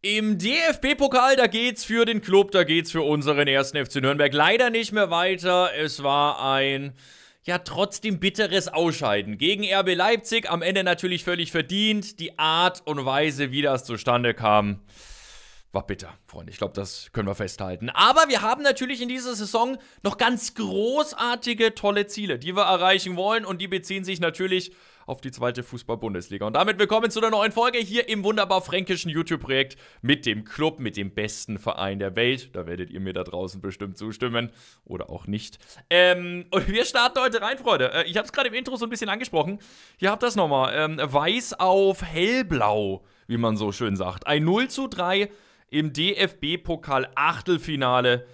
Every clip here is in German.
Im DFB-Pokal, da geht's für den Club, da geht's für unseren ersten FC Nürnberg leider nicht mehr weiter. Es war ein ja trotzdem bitteres Ausscheiden gegen RB Leipzig, am Ende natürlich völlig verdient. Die Art und Weise, wie das zustande kam, war bitter, Freunde. Ich glaube, das können wir festhalten. Aber wir haben natürlich in dieser Saison noch ganz großartige, tolle Ziele, die wir erreichen wollen und die beziehen sich natürlich auf die zweite Fußball-Bundesliga. Und damit willkommen zu einer neuen Folge hier im wunderbar fränkischen YouTube-Projekt mit dem Club, mit dem besten Verein der Welt. Da werdet ihr mir da draußen bestimmt zustimmen oder auch nicht. Ähm, und wir starten heute rein, Freunde. Äh, ich habe es gerade im Intro so ein bisschen angesprochen. Hier habt ihr das nochmal. Ähm, weiß auf hellblau, wie man so schön sagt. Ein 0 zu 3 im DFB-Pokal-Achtelfinale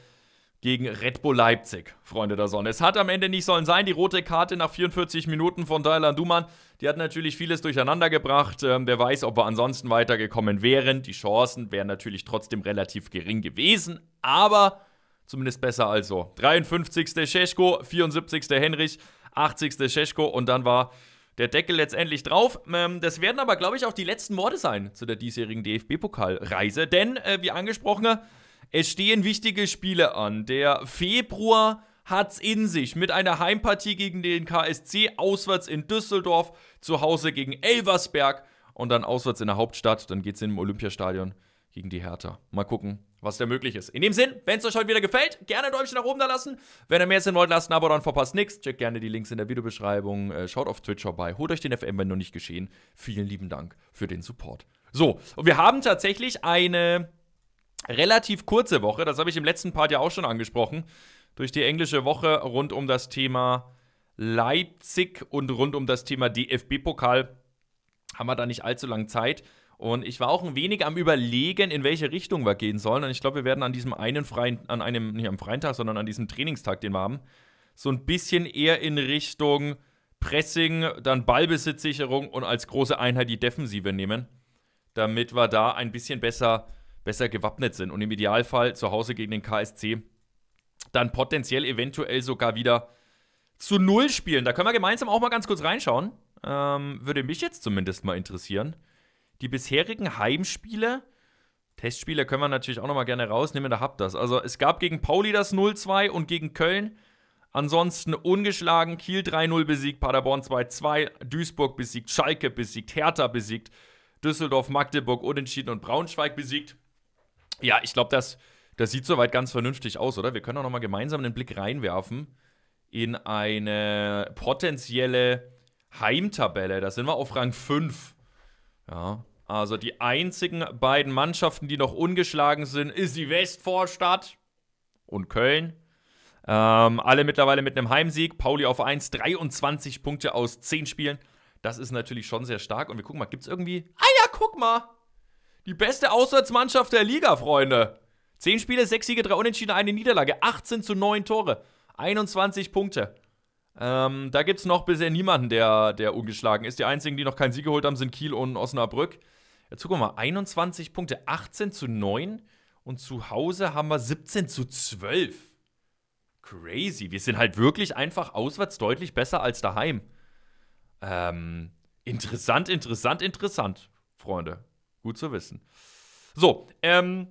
gegen Red Bull Leipzig, Freunde der Sonne. Es hat am Ende nicht sollen sein, die rote Karte nach 44 Minuten von Dylan Duman, die hat natürlich vieles durcheinander gebracht. Ähm, wer weiß, ob wir ansonsten weitergekommen wären. Die Chancen wären natürlich trotzdem relativ gering gewesen, aber zumindest besser als so. 53. Scheschko, 74. Henrich, 80. Scheschko und dann war der Deckel letztendlich drauf. Ähm, das werden aber, glaube ich, auch die letzten Morde sein zu der diesjährigen DFB-Pokalreise. Denn, äh, wie angesprochen, es stehen wichtige Spiele an. Der Februar hat's in sich mit einer Heimpartie gegen den KSC, auswärts in Düsseldorf, zu Hause gegen Elversberg und dann auswärts in der Hauptstadt. Dann geht's in im Olympiastadion gegen die Hertha. Mal gucken, was da möglich ist. In dem Sinn, wenn es euch heute wieder gefällt, gerne ein Däumchen nach oben da lassen. Wenn ihr mehr sehen wollt, lasst ein Abo, dann verpasst nichts. Checkt gerne die Links in der Videobeschreibung. Äh, schaut auf Twitch vorbei. Holt euch den FM, wenn noch nicht geschehen. Vielen lieben Dank für den Support. So, und wir haben tatsächlich eine relativ kurze Woche. Das habe ich im letzten Part ja auch schon angesprochen. Durch die englische Woche rund um das Thema Leipzig und rund um das Thema DFB-Pokal haben wir da nicht allzu lange Zeit. Und ich war auch ein wenig am Überlegen, in welche Richtung wir gehen sollen. Und ich glaube, wir werden an diesem einen freien, an einem, nicht am freien Tag, sondern an diesem Trainingstag, den wir haben, so ein bisschen eher in Richtung Pressing, dann Ballbesitzsicherung und als große Einheit die Defensive nehmen, damit wir da ein bisschen besser besser gewappnet sind und im Idealfall zu Hause gegen den KSC dann potenziell eventuell sogar wieder zu Null spielen. Da können wir gemeinsam auch mal ganz kurz reinschauen. Ähm, würde mich jetzt zumindest mal interessieren. Die bisherigen Heimspiele, Testspiele können wir natürlich auch nochmal gerne rausnehmen, da habt das. Also es gab gegen Pauli das 0-2 und gegen Köln. Ansonsten ungeschlagen, Kiel 3-0 besiegt, Paderborn 2-2, Duisburg besiegt, Schalke besiegt, Hertha besiegt, Düsseldorf, Magdeburg unentschieden und Braunschweig besiegt. Ja, ich glaube, das, das sieht soweit ganz vernünftig aus, oder? Wir können auch noch mal gemeinsam einen Blick reinwerfen in eine potenzielle Heimtabelle. Da sind wir auf Rang 5. Ja, also die einzigen beiden Mannschaften, die noch ungeschlagen sind, ist die Westvorstadt und Köln. Ähm, alle mittlerweile mit einem Heimsieg. Pauli auf 1, 23 Punkte aus 10 Spielen. Das ist natürlich schon sehr stark. Und wir gucken mal, gibt es irgendwie. Ah ja, guck mal! Die beste Auswärtsmannschaft der Liga, Freunde. Zehn Spiele, sechs Siege, drei Unentschieden, eine Niederlage. 18 zu 9 Tore. 21 Punkte. Ähm, da gibt es noch bisher niemanden, der, der ungeschlagen ist. Die einzigen, die noch keinen Sieg geholt haben, sind Kiel und Osnabrück. Jetzt gucken wir mal. 21 Punkte, 18 zu 9. Und zu Hause haben wir 17 zu 12. Crazy. Wir sind halt wirklich einfach auswärts deutlich besser als daheim. Ähm, interessant, interessant, interessant, Freunde. Gut zu wissen. So, ähm,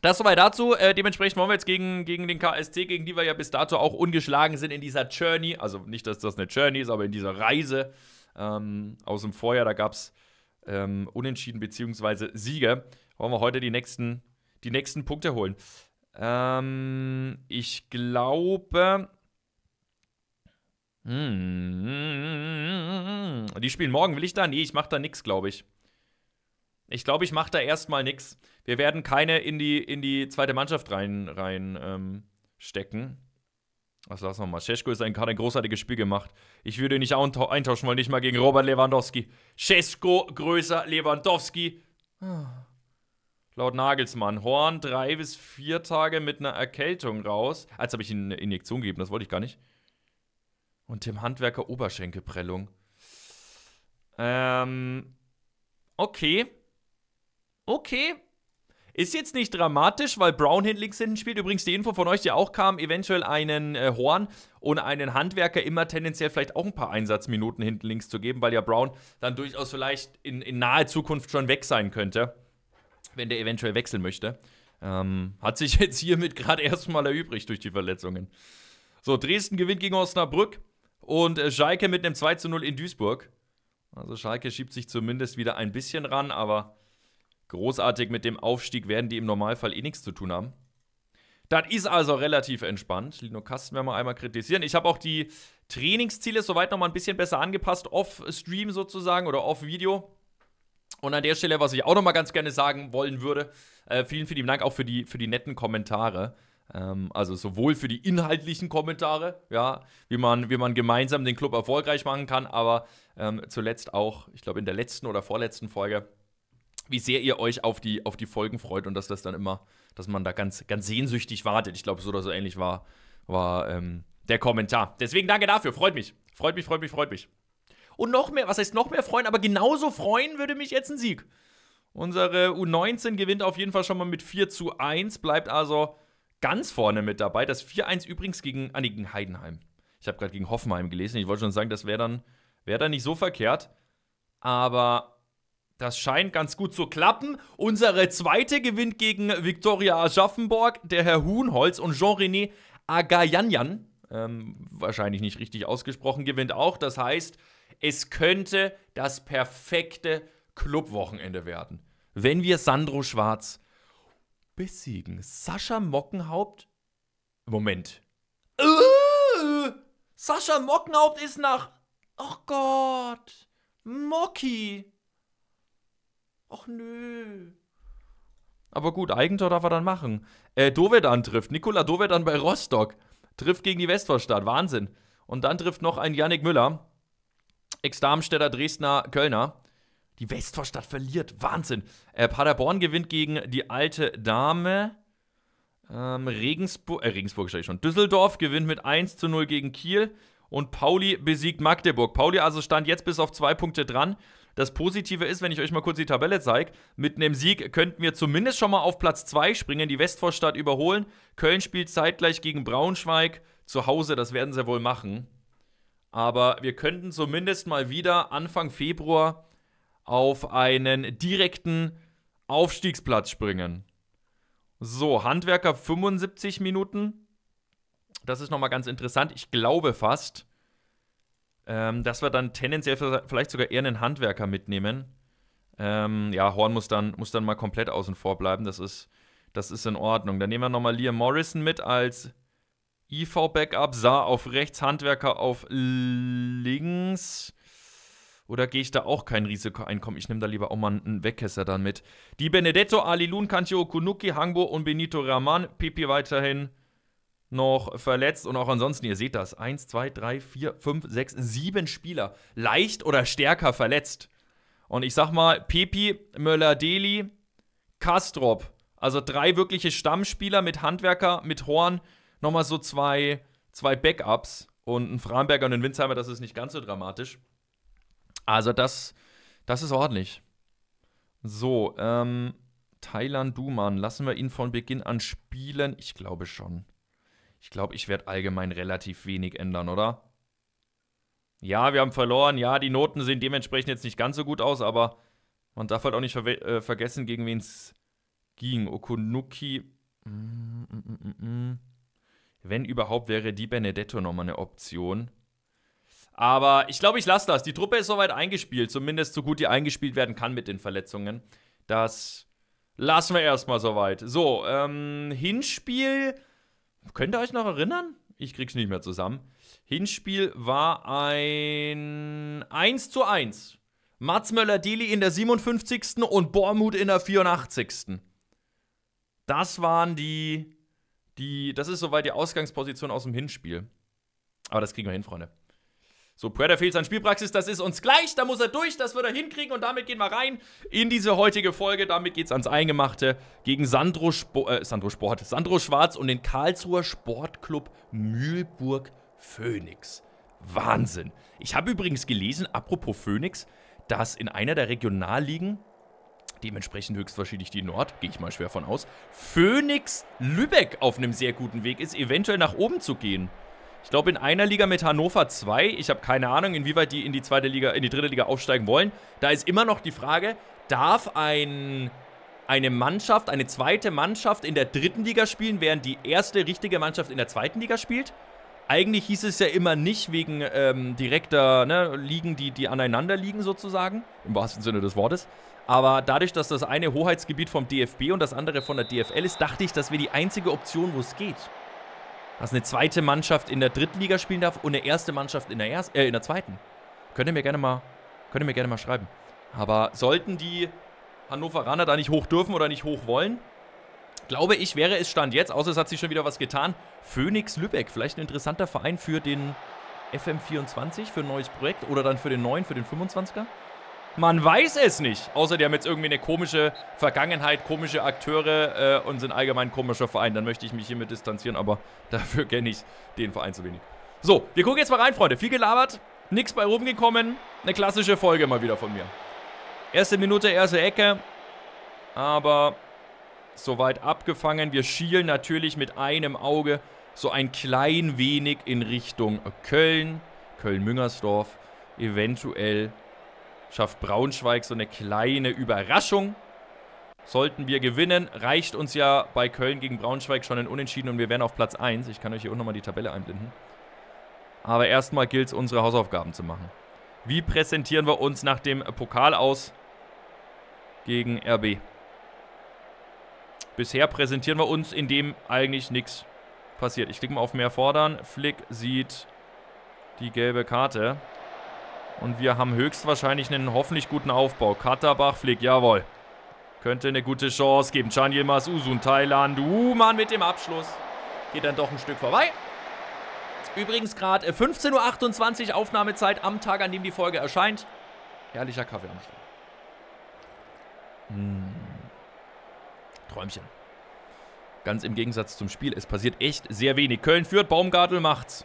das soweit dazu. Äh, dementsprechend wollen wir jetzt gegen, gegen den KSC, gegen die wir ja bis dato auch ungeschlagen sind in dieser Journey. Also nicht, dass das eine Journey ist, aber in dieser Reise ähm, aus dem Vorjahr, da gab es ähm, Unentschieden bzw. Siege. Wollen wir heute die nächsten, die nächsten Punkte holen. Ähm, ich glaube. Hm, die spielen morgen. Will ich da? Nee, ich mache da nichts, glaube ich. Ich glaube, ich mache da erstmal nichts. Wir werden keine in die, in die zweite Mannschaft rein, rein ähm, stecken. Was lassen wir mal? ist ein, hat ein großartiges Spiel gemacht. Ich würde ihn nicht eintauschen wollen, nicht mal gegen Robert Lewandowski. Scheschko größer Lewandowski. Laut Nagelsmann. Horn drei bis vier Tage mit einer Erkältung raus. Als habe ich ihm eine Injektion gegeben, das wollte ich gar nicht. Und Tim Handwerker Oberschenkelprellung. Ähm, okay okay, ist jetzt nicht dramatisch, weil Brown hin links hinten spielt. Übrigens die Info von euch, die auch kam, eventuell einen äh, Horn und einen Handwerker immer tendenziell vielleicht auch ein paar Einsatzminuten hinten links zu geben, weil ja Brown dann durchaus vielleicht in, in naher Zukunft schon weg sein könnte, wenn der eventuell wechseln möchte. Ähm, hat sich jetzt hiermit gerade erstmal erübrigt durch die Verletzungen. So, Dresden gewinnt gegen Osnabrück und äh, Schalke mit einem 2 zu 0 in Duisburg. Also Schalke schiebt sich zumindest wieder ein bisschen ran, aber Großartig mit dem Aufstieg werden die im Normalfall eh nichts zu tun haben. Das ist also relativ entspannt. Lino Kasten werden wir einmal kritisieren. Ich habe auch die Trainingsziele soweit nochmal ein bisschen besser angepasst, off-Stream sozusagen oder off-Video. Und an der Stelle, was ich auch nochmal ganz gerne sagen wollen würde, äh, vielen, vielen Dank auch für die, für die netten Kommentare. Ähm, also sowohl für die inhaltlichen Kommentare, ja, wie man, wie man gemeinsam den Club erfolgreich machen kann, aber ähm, zuletzt auch, ich glaube, in der letzten oder vorletzten Folge wie sehr ihr euch auf die, auf die Folgen freut und dass das dann immer, dass man da ganz, ganz sehnsüchtig wartet. Ich glaube, so oder so ähnlich war, war ähm, der Kommentar. Deswegen danke dafür. Freut mich. Freut mich, freut mich, freut mich. Und noch mehr, was heißt noch mehr freuen, aber genauso freuen würde mich jetzt ein Sieg. Unsere U19 gewinnt auf jeden Fall schon mal mit 4 zu 1, bleibt also ganz vorne mit dabei. Das 4-1 übrigens gegen, ah, nee, gegen Heidenheim. Ich habe gerade gegen Hoffenheim gelesen. Ich wollte schon sagen, das wäre dann, wär dann nicht so verkehrt. Aber das scheint ganz gut zu klappen. Unsere zweite gewinnt gegen Viktoria Aschaffenborg, der Herr Huhnholz und Jean-René Agayanyan. Ähm, wahrscheinlich nicht richtig ausgesprochen, gewinnt auch. Das heißt, es könnte das perfekte Clubwochenende werden. Wenn wir Sandro Schwarz besiegen. Sascha Mockenhaupt? Moment. Äh, Sascha Mockenhaupt ist nach. Oh Gott. Mocki. Ach nö. Aber gut, Eigentor darf er dann machen. Äh, Dovedan trifft. Nikola Dovedan bei Rostock. Trifft gegen die Westvorstadt. Wahnsinn. Und dann trifft noch ein Yannick Müller. Ex-Darmstädter, Dresdner, Kölner. Die Westvorstadt verliert. Wahnsinn. Äh, Paderborn gewinnt gegen die alte Dame. Ähm, Regensburg, äh, Regensburg ich schon. Düsseldorf gewinnt mit 1 zu 0 gegen Kiel. Und Pauli besiegt Magdeburg. Pauli also stand jetzt bis auf zwei Punkte dran. Das Positive ist, wenn ich euch mal kurz die Tabelle zeige, mit einem Sieg könnten wir zumindest schon mal auf Platz 2 springen, die Westvorstadt überholen. Köln spielt zeitgleich gegen Braunschweig zu Hause, das werden sie wohl machen. Aber wir könnten zumindest mal wieder Anfang Februar auf einen direkten Aufstiegsplatz springen. So, Handwerker 75 Minuten. Das ist nochmal ganz interessant. Ich glaube fast, ähm, dass wir dann tendenziell vielleicht sogar eher einen Handwerker mitnehmen. Ähm, ja, Horn muss dann, muss dann mal komplett außen vor bleiben. Das ist, das ist in Ordnung. Dann nehmen wir nochmal Liam Morrison mit als IV-Backup. E Saar auf rechts, Handwerker auf links. Oder gehe ich da auch kein Risiko ein? Komm, ich nehme da lieber auch mal einen Wegkesser dann mit. Die Benedetto, Ali Lun, Kantio Okunuki, Hangbo und Benito Rahman. Pipi weiterhin noch verletzt. Und auch ansonsten, ihr seht das, 1, 2, 3, 4, 5, 6, 7 Spieler leicht oder stärker verletzt. Und ich sag mal, Pepi, Möller-Deli, Kastrop, also drei wirkliche Stammspieler mit Handwerker, mit Horn, nochmal so zwei, zwei Backups und ein Framberger und ein Winzheimer, das ist nicht ganz so dramatisch. Also das, das ist ordentlich. So, ähm, Thailand Duman, lassen wir ihn von Beginn an spielen? Ich glaube schon. Ich glaube, ich werde allgemein relativ wenig ändern, oder? Ja, wir haben verloren. Ja, die Noten sehen dementsprechend jetzt nicht ganz so gut aus, aber man darf halt auch nicht ver äh, vergessen, gegen wen es ging. Okunuki. Mm mm, mm, mm, mm, Wenn überhaupt, wäre die Benedetto nochmal eine Option. Aber ich glaube, ich lasse das. Die Truppe ist soweit eingespielt, zumindest so gut die eingespielt werden kann mit den Verletzungen. Das lassen wir erstmal soweit. So, ähm, Hinspiel Könnt ihr euch noch erinnern? Ich krieg's nicht mehr zusammen. Hinspiel war ein 1 zu 1. Mats Möller-Deli in der 57. und Bormuth in der 84. Das waren die, die, das ist soweit die Ausgangsposition aus dem Hinspiel. Aber das kriegen wir hin, Freunde. So, Predator fehlt an Spielpraxis, das ist uns gleich, da muss er durch, das wird er hinkriegen und damit gehen wir rein in diese heutige Folge. Damit geht's ans Eingemachte gegen Sandro, Spo äh, Sandro Sport, Sandro Schwarz und den Karlsruher Sportclub Mühlburg Phoenix. Wahnsinn. Ich habe übrigens gelesen, apropos Phoenix, dass in einer der Regionalligen, dementsprechend höchstwahrscheinlich die Nord, gehe ich mal schwer von aus, Phoenix Lübeck auf einem sehr guten Weg ist, eventuell nach oben zu gehen. Ich glaube in einer Liga mit Hannover 2. Ich habe keine Ahnung, inwieweit die in die zweite Liga, in die dritte Liga aufsteigen wollen. Da ist immer noch die Frage, darf ein, eine Mannschaft, eine zweite Mannschaft in der dritten Liga spielen, während die erste richtige Mannschaft in der zweiten Liga spielt? Eigentlich hieß es ja immer nicht wegen ähm, direkter ne, Ligen, die, die aneinander liegen sozusagen, im wahrsten Sinne des Wortes. Aber dadurch, dass das eine Hoheitsgebiet vom DFB und das andere von der DFL ist, dachte ich, das wäre die einzige Option, wo es geht. Dass eine zweite Mannschaft in der dritten Liga spielen darf und eine erste Mannschaft in der, erst, äh, in der zweiten. Könnt ihr mir gerne mal, könnt ihr mir gerne mal schreiben. Aber sollten die Hannoveraner da nicht hoch dürfen oder nicht hoch wollen, glaube ich, wäre es Stand jetzt, außer es hat sich schon wieder was getan, Phoenix Lübeck. Vielleicht ein interessanter Verein für den FM24, für ein neues Projekt oder dann für den neuen, für den 25er. Man weiß es nicht. Außer die haben jetzt irgendwie eine komische Vergangenheit, komische Akteure äh, und sind allgemein komischer Verein. Dann möchte ich mich hiermit distanzieren, aber dafür kenne ich den Verein zu wenig. So, wir gucken jetzt mal rein, Freunde. Viel gelabert, nichts bei oben gekommen. Eine klassische Folge mal wieder von mir. Erste Minute, erste Ecke. Aber soweit abgefangen. Wir schielen natürlich mit einem Auge so ein klein wenig in Richtung Köln, Köln-Müngersdorf, eventuell schafft Braunschweig so eine kleine Überraschung. Sollten wir gewinnen, reicht uns ja bei Köln gegen Braunschweig schon ein Unentschieden und wir wären auf Platz 1. Ich kann euch hier unten nochmal die Tabelle einblenden. Aber erstmal gilt es, unsere Hausaufgaben zu machen. Wie präsentieren wir uns nach dem Pokal aus gegen RB? Bisher präsentieren wir uns, indem eigentlich nichts passiert. Ich klicke mal auf mehr fordern. Flick sieht die gelbe Karte. Und wir haben höchstwahrscheinlich einen hoffentlich guten Aufbau. Katterbach fliegt, jawohl. Könnte eine gute Chance geben. Can Yilmaz, Usun, Thailand. Uh, Mann, mit dem Abschluss. Geht dann doch ein Stück vorbei. Übrigens gerade äh, 15.28 Uhr Aufnahmezeit am Tag, an dem die Folge erscheint. Herrlicher Kaffee am Start. Hm. Träumchen. Ganz im Gegensatz zum Spiel. Es passiert echt sehr wenig. Köln führt, Baumgartel macht's.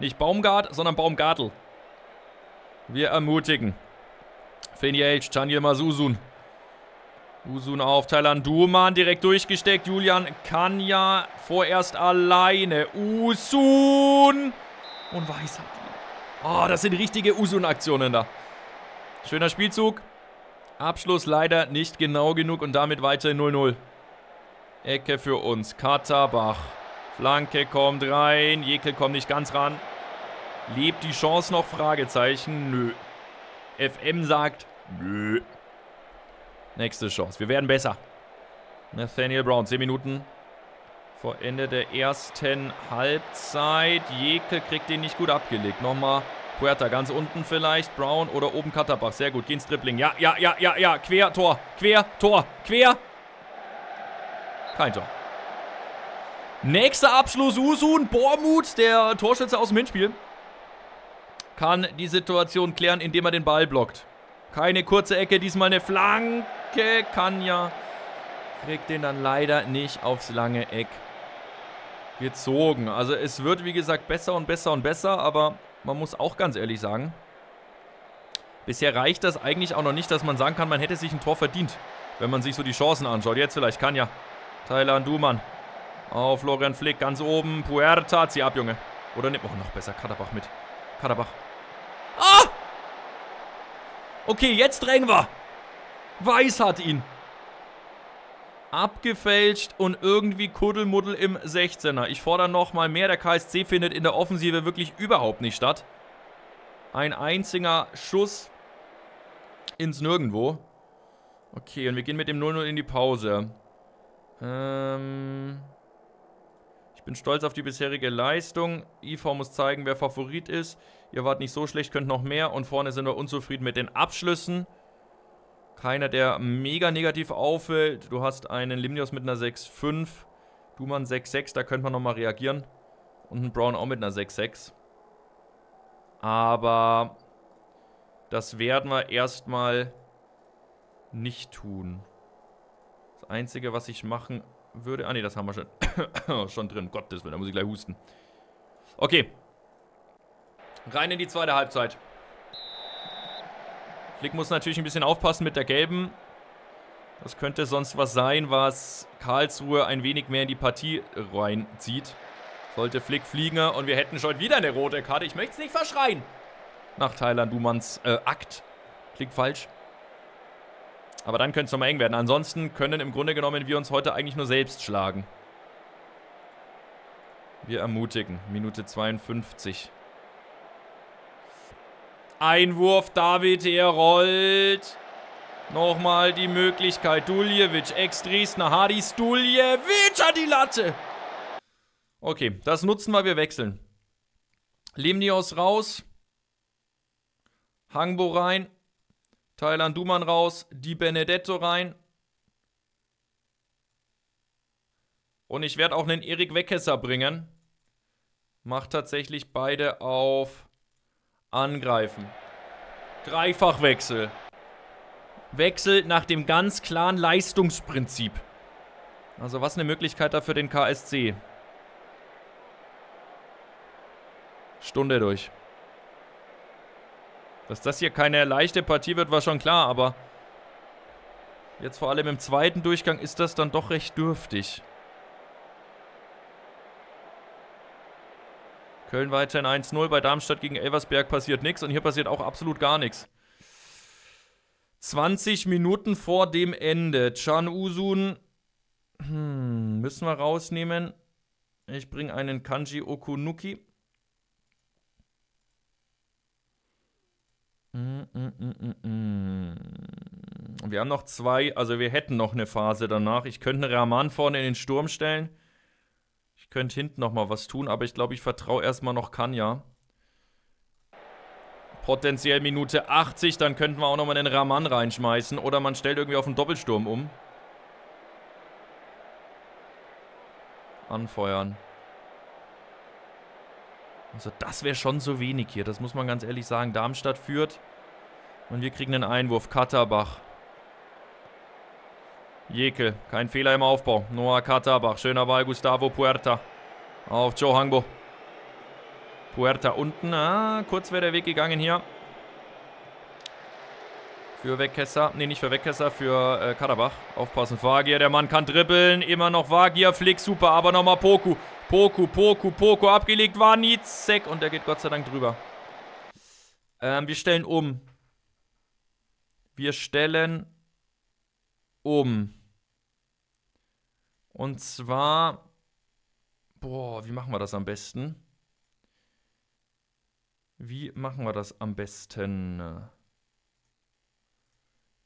Nicht Baumgart, sondern Baumgartel. Wir ermutigen. Feniage, Tanje Masusun. Usun auf Thailand. Duman direkt durchgesteckt. Julian kann ja vorerst alleine. Usun. Und Weiß hat ihn. Oh, ah, das sind richtige Usun-Aktionen da. Schöner Spielzug. Abschluss leider nicht genau genug und damit weiter 0-0. Ecke für uns. Katabach. Flanke kommt rein. Jekel kommt nicht ganz ran. Lebt die Chance noch? Fragezeichen. Nö. FM sagt, nö. Nächste Chance. Wir werden besser. Nathaniel Brown, 10 Minuten vor Ende der ersten Halbzeit. Jekel kriegt den nicht gut abgelegt. Nochmal Puerta ganz unten vielleicht. Brown oder oben Katterbach. Sehr gut. Gehen Dribbling. Ja, ja, ja, ja, ja. Quer, Tor. Quer, Tor. Quer. Kein Tor. Nächster Abschluss. Usun Bormuth, der Torschütze aus dem Hinspiel kann die Situation klären, indem er den Ball blockt. Keine kurze Ecke, diesmal eine Flanke. Kanja kriegt den dann leider nicht aufs lange Eck gezogen. Also es wird, wie gesagt, besser und besser und besser, aber man muss auch ganz ehrlich sagen, bisher reicht das eigentlich auch noch nicht, dass man sagen kann, man hätte sich ein Tor verdient, wenn man sich so die Chancen anschaut. Jetzt vielleicht Kanja, Thailand, Dumann auf Florian Flick ganz oben. Puerta, zieh ab, Junge. Oder nimmt ne, oh, noch besser Kaderbach mit. Kaderbach Ah! Okay, jetzt drängen wir. Weiß hat ihn. Abgefälscht und irgendwie Kuddelmuddel im 16er. Ich fordere nochmal mehr. Der KSC findet in der Offensive wirklich überhaupt nicht statt. Ein einziger Schuss ins Nirgendwo. Okay, und wir gehen mit dem 0-0 in die Pause. Ähm... Bin stolz auf die bisherige Leistung. IV muss zeigen, wer Favorit ist. Ihr wart nicht so schlecht, könnt noch mehr. Und vorne sind wir unzufrieden mit den Abschlüssen. Keiner, der mega negativ auffällt. Du hast einen Limnios mit einer 6-5. Duman 6-6, da könnte man nochmal reagieren. Und einen Brown auch mit einer 6-6. Aber das werden wir erstmal nicht tun. Das Einzige, was ich machen würde... Ah ne, das haben wir schon. schon drin. Gottes Willen, da muss ich gleich husten. Okay. Rein in die zweite Halbzeit. Flick muss natürlich ein bisschen aufpassen mit der gelben. Das könnte sonst was sein, was Karlsruhe ein wenig mehr in die Partie reinzieht. Sollte Flick fliegen und wir hätten schon wieder eine rote Karte. Ich möchte es nicht verschreien. Nach Thailand Dumans äh, Akt. Klingt falsch. Aber dann könnte es nochmal eng werden. Ansonsten können im Grunde genommen wir uns heute eigentlich nur selbst schlagen. Wir ermutigen. Minute 52. Einwurf, David, er rollt. Nochmal die Möglichkeit. Duljevic, Ex-Dries, Nahadis, Duljevic an die Latte. Okay, das nutzen wir, wir wechseln. Limnios raus. Hangbo rein. Thailand Dumann raus, die Benedetto rein. Und ich werde auch einen Erik Weckesser bringen. Macht tatsächlich beide auf Angreifen. Dreifachwechsel. Wechsel nach dem ganz klaren Leistungsprinzip. Also was eine Möglichkeit da für den KSC. Stunde durch. Dass das hier keine leichte Partie wird, war schon klar, aber jetzt vor allem im zweiten Durchgang ist das dann doch recht dürftig. Köln weiterhin 1-0, bei Darmstadt gegen Elversberg passiert nichts und hier passiert auch absolut gar nichts. 20 Minuten vor dem Ende. Chan Usun hm, müssen wir rausnehmen. Ich bringe einen Kanji Okunuki. Wir haben noch zwei, also wir hätten noch eine Phase danach. Ich könnte einen Rahman vorne in den Sturm stellen. Ich könnte hinten nochmal was tun, aber ich glaube, ich vertraue erstmal noch Kanya. Potenziell Minute 80, dann könnten wir auch nochmal mal den Rahman reinschmeißen. Oder man stellt irgendwie auf einen Doppelsturm um. Anfeuern. Also das wäre schon so wenig hier. Das muss man ganz ehrlich sagen. Darmstadt führt. Und wir kriegen einen Einwurf. Katterbach. Jekel. Kein Fehler im Aufbau. Noah Katterbach. Schöner Ball. Gustavo Puerta. Auf Johango. Puerta unten. Ah, kurz wäre der Weg gegangen hier. Für Wegkesser. Ne, nicht für Wegkesser. Für äh, Katterbach. Aufpassen. Vagier. Der Mann kann dribbeln. Immer noch Vagier. Flick. Super. Aber nochmal Poku. Poku, Poku, Poku abgelegt. War Nizek und der geht Gott sei Dank drüber. Ähm, wir stellen um. Wir stellen um. Und zwar. Boah, wie machen wir das am besten? Wie machen wir das am besten?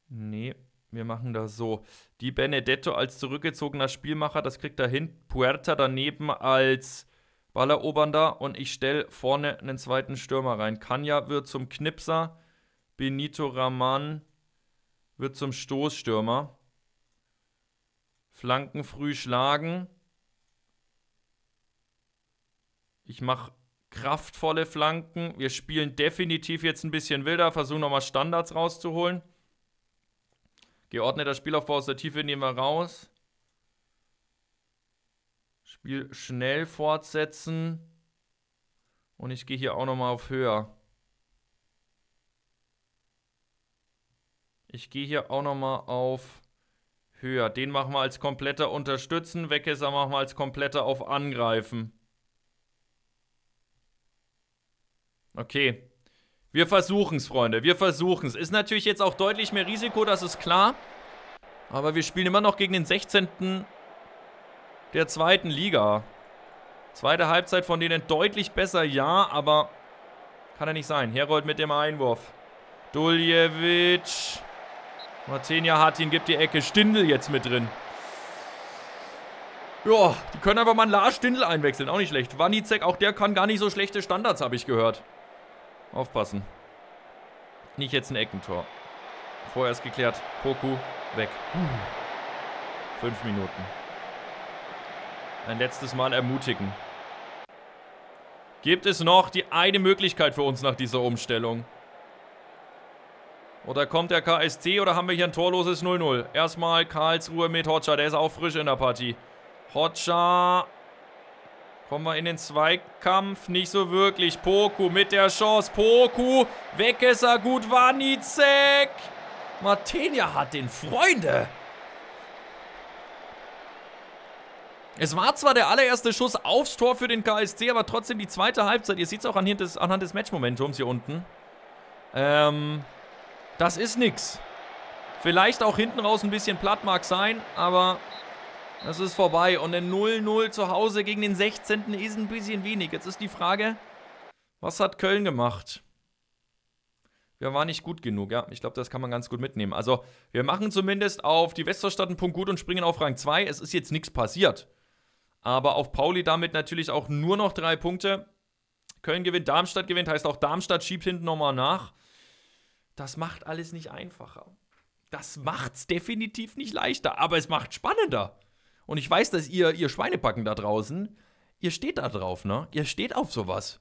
Nee, wir machen das so. Die Benedetto als zurückgezogener Spielmacher, das kriegt er hin. Puerta daneben als Ballerobernder und ich stelle vorne einen zweiten Stürmer rein. Kanya wird zum Knipser. Benito Raman wird zum Stoßstürmer. Flanken früh schlagen. Ich mache kraftvolle Flanken. Wir spielen definitiv jetzt ein bisschen wilder, versuchen nochmal Standards rauszuholen. Geordneter Spielaufbau aus der Tiefe nehmen wir raus. Spiel schnell fortsetzen. Und ich gehe hier auch nochmal auf höher. Ich gehe hier auch nochmal auf höher. Den machen wir als kompletter unterstützen. Weckesser machen wir als kompletter auf angreifen. Okay. Wir versuchen es, Freunde. Wir versuchen es. Ist natürlich jetzt auch deutlich mehr Risiko, das ist klar. Aber wir spielen immer noch gegen den 16. der zweiten Liga. Zweite Halbzeit von denen deutlich besser, ja, aber kann er nicht sein. Herold mit dem Einwurf. Duljevic. Martenia hat ihn, gibt die Ecke. Stindel jetzt mit drin. Ja, die können einfach mal einen Lars Stindel einwechseln. Auch nicht schlecht. Wanicek, auch der kann gar nicht so schlechte Standards, habe ich gehört. Aufpassen. Nicht jetzt ein Eckentor. Vorher ist geklärt. Poku weg. Fünf Minuten. Ein letztes Mal ermutigen. Gibt es noch die eine Möglichkeit für uns nach dieser Umstellung? Oder kommt der KSC oder haben wir hier ein torloses 0-0? Erstmal Karlsruhe mit Hotscha, der ist auch frisch in der Partie. Hotscha Kommen wir in den Zweikampf. Nicht so wirklich. Poku mit der Chance. Poku. Weg ist er gut. Wanizek. Martenia hat den Freunde. Es war zwar der allererste Schuss aufs Tor für den KSC, aber trotzdem die zweite Halbzeit. Ihr seht es auch anhand des, anhand des Matchmomentums hier unten. Ähm, das ist nix. Vielleicht auch hinten raus ein bisschen platt mag sein, aber das ist vorbei und ein 0-0 zu Hause gegen den 16. ist ein bisschen wenig. Jetzt ist die Frage, was hat Köln gemacht? Wir waren nicht gut genug, ja. Ich glaube, das kann man ganz gut mitnehmen. Also, wir machen zumindest auf die Westerstadt einen Punkt gut und springen auf Rang 2. Es ist jetzt nichts passiert. Aber auf Pauli damit natürlich auch nur noch drei Punkte. Köln gewinnt, Darmstadt gewinnt, heißt auch Darmstadt schiebt hinten nochmal nach. Das macht alles nicht einfacher. Das macht es definitiv nicht leichter, aber es macht spannender. Und ich weiß, dass ihr, ihr Schweinebacken da draußen, ihr steht da drauf, ne? Ihr steht auf sowas.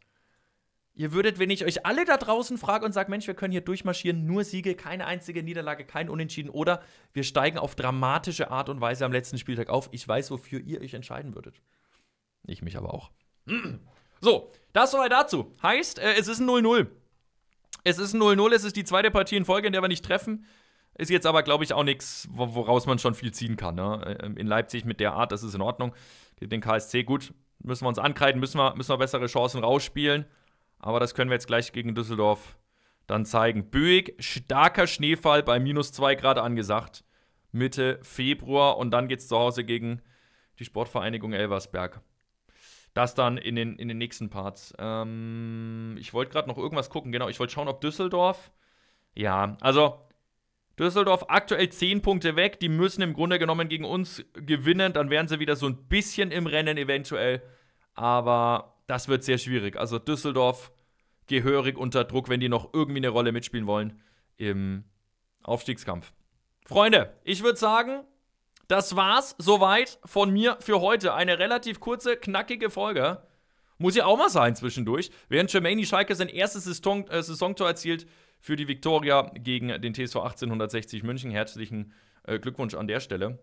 Ihr würdet, wenn ich euch alle da draußen frage und sage, Mensch, wir können hier durchmarschieren, nur Siege, keine einzige Niederlage, kein Unentschieden oder wir steigen auf dramatische Art und Weise am letzten Spieltag auf. Ich weiß, wofür ihr euch entscheiden würdet. Ich mich aber auch. So, das soweit dazu. Heißt, äh, es ist ein 0-0. Es ist ein 0-0, es ist die zweite Partie in Folge, in der wir nicht treffen. Ist jetzt aber, glaube ich, auch nichts, woraus man schon viel ziehen kann. Ne? Ähm, in Leipzig mit der Art, das ist in Ordnung. Den KSC, gut, müssen wir uns ankreiden, müssen wir, müssen wir bessere Chancen rausspielen. Aber das können wir jetzt gleich gegen Düsseldorf dann zeigen. Böig, starker Schneefall bei minus 2 Grad angesagt. Mitte Februar und dann geht es zu Hause gegen die Sportvereinigung Elversberg. Das dann in den, in den nächsten Parts. Ähm, ich wollte gerade noch irgendwas gucken, genau. Ich wollte schauen, ob Düsseldorf. Ja, also Düsseldorf aktuell 10 Punkte weg. Die müssen im Grunde genommen gegen uns gewinnen. Dann wären sie wieder so ein bisschen im Rennen eventuell. Aber das wird sehr schwierig. Also Düsseldorf gehörig unter Druck, wenn die noch irgendwie eine Rolle mitspielen wollen im Aufstiegskampf. Freunde, ich würde sagen, das war's soweit von mir für heute. Eine relativ kurze, knackige Folge. Muss ja auch mal sein zwischendurch. Während Jermaine Schalke sein erstes Saison äh, Saisontor erzielt, für die Viktoria gegen den TSV 1860 München. Herzlichen äh, Glückwunsch an der Stelle.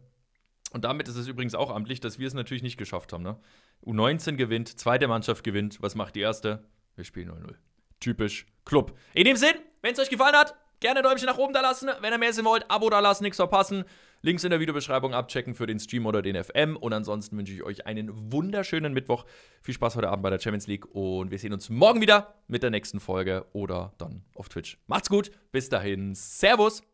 Und damit ist es übrigens auch amtlich, dass wir es natürlich nicht geschafft haben. Ne? U19 gewinnt, zweite Mannschaft gewinnt. Was macht die erste? Wir spielen 0-0. Typisch Club. In dem Sinn, wenn es euch gefallen hat, gerne Däumchen nach oben da lassen. Wenn ihr mehr sehen wollt, Abo da lassen, nichts verpassen. Links in der Videobeschreibung abchecken für den Stream oder den FM. Und ansonsten wünsche ich euch einen wunderschönen Mittwoch. Viel Spaß heute Abend bei der Champions League und wir sehen uns morgen wieder mit der nächsten Folge oder dann auf Twitch. Macht's gut, bis dahin. Servus!